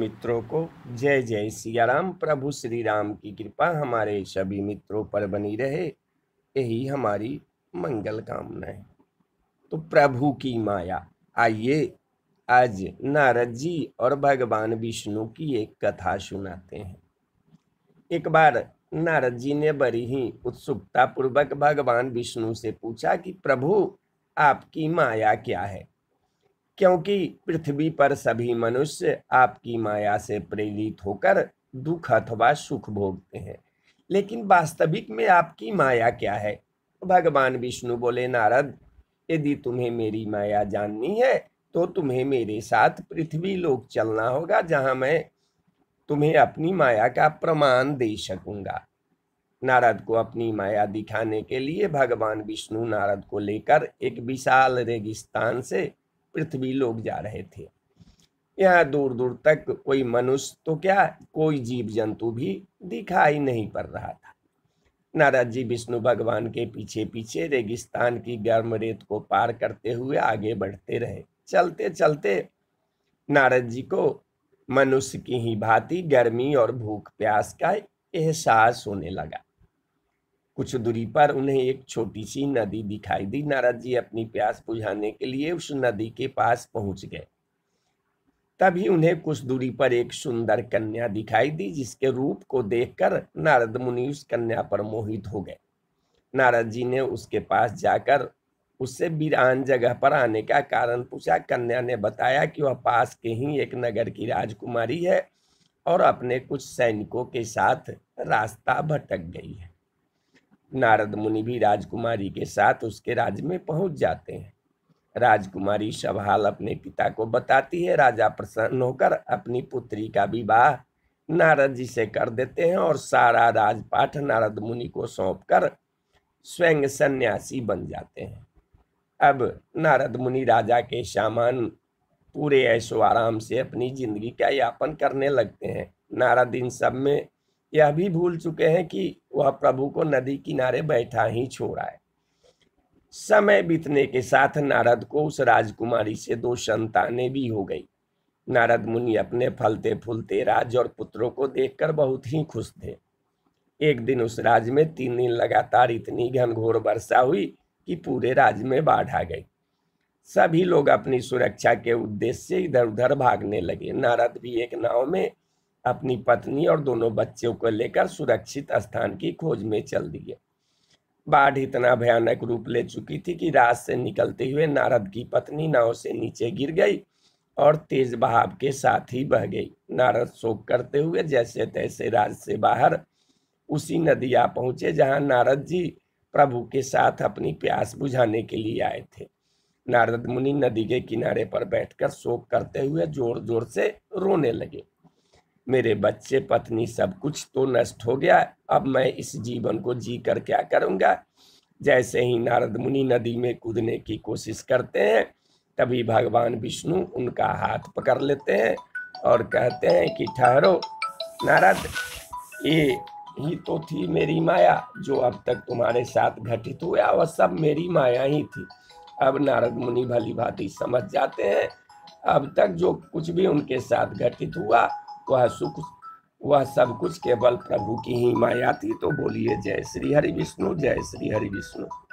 मित्रों को जय जय सियाराम प्रभु श्री राम की कृपा हमारे सभी मित्रों पर बनी रहे यही हमारी मंगल कामना है तो प्रभु की माया आइए आज नारद जी और भगवान विष्णु की एक कथा सुनाते हैं एक बार नारद जी ने बड़ी ही उत्सुकता पूर्वक भगवान विष्णु से पूछा कि प्रभु आपकी माया क्या है क्योंकि पृथ्वी पर सभी मनुष्य आपकी माया से प्रेरित होकर दुख अथवा सुख भोगते हैं लेकिन वास्तविक में आपकी माया क्या है भगवान विष्णु बोले नारद यदि तुम्हें मेरी माया जाननी है तो तुम्हें मेरे साथ पृथ्वी लोक चलना होगा जहाँ मैं तुम्हें अपनी माया का प्रमाण दे सकूंगा नारद को अपनी माया दिखाने के लिए भगवान विष्णु नारद को लेकर एक विशाल रेगिस्तान से पृथ्वी लोग जा रहे थे यहाँ दूर दूर तक कोई मनुष्य तो क्या कोई जीव जंतु भी दिखाई नहीं पड़ रहा था नारद जी विष्णु भगवान के पीछे पीछे रेगिस्तान की गर्म रेत को पार करते हुए आगे बढ़ते रहे चलते चलते नारद जी को मनुष्य की ही भांति गर्मी और भूख प्यास का एहसास होने लगा कुछ दूरी पर उन्हें एक छोटी सी नदी दिखाई दी नारद जी अपनी प्यास बुझाने के लिए उस नदी के पास पहुंच गए तभी उन्हें कुछ दूरी पर एक सुंदर कन्या दिखाई दी जिसके रूप को देखकर नारद मुनि उस कन्या पर मोहित हो गए नारद जी ने उसके पास जाकर उससे वीरान जगह पर आने का कारण पूछा कन्या ने बताया कि वह पास के ही एक नगर की राजकुमारी है और अपने कुछ सैनिकों के साथ रास्ता भटक गई है नारद मुनि भी राजकुमारी के साथ उसके राज्य में पहुंच जाते हैं राजकुमारी सब हाल अपने पिता को बताती है राजा प्रसन्न होकर अपनी पुत्री का विवाह नारद जी से कर देते हैं और सारा राजपाठ नारद मुनि को सौंप कर स्वयं सन्यासी बन जाते हैं अब नारद मुनि राजा के सामान पूरे ऐशो आराम से अपनी जिंदगी का यापन करने लगते हैं नारद इन सब में यह भी भूल चुके हैं कि वह प्रभु को नदी किनारे बैठा ही छोड़ा है समय बीतने के साथ नारद को उस राजकुमारी से दो संतानें भी हो गई नारद मुनि अपने फलते फूलते राज और पुत्रों को देखकर बहुत ही खुश थे एक दिन उस राज में तीन दिन लगातार इतनी घनघोर वर्षा हुई कि पूरे राज्य में बाढ़ आ गई सभी लोग अपनी सुरक्षा के उद्देश्य से इधर उधर भागने लगे नारद भी एक नाव में अपनी पत्नी और दोनों बच्चों को लेकर सुरक्षित स्थान की खोज में चल दिए बाढ़ इतना भयानक रूप ले चुकी थी कि रात से निकलते हुए नारद की पत्नी नाव से नीचे गिर गई और तेज बहाव के साथ ही बह गई नारद शोक करते हुए जैसे तैसे राज से बाहर उसी नदी आ पहुंचे जहां नारद जी प्रभु के साथ अपनी प्यास बुझाने के लिए आए थे नारद मुनि नदी के किनारे पर बैठकर शोक करते हुए जोर जोर से रोने लगे मेरे बच्चे पत्नी सब कुछ तो नष्ट हो गया अब मैं इस जीवन को जी कर क्या करूँगा जैसे ही नारद मुनि नदी में कूदने की कोशिश करते हैं तभी भगवान विष्णु उनका हाथ पकड़ लेते हैं और कहते हैं कि ठहरो नारद ये ही तो थी मेरी माया जो अब तक तुम्हारे साथ घटित हुआ वह सब मेरी माया ही थी अब नारद मुनि भली भांति समझ जाते हैं अब तक जो कुछ भी उनके साथ घटित हुआ वह सुख वह सब कुछ केवल प्रभु की ही माया थी तो बोलिए जय श्री हरि विष्णु जय श्री हरि विष्णु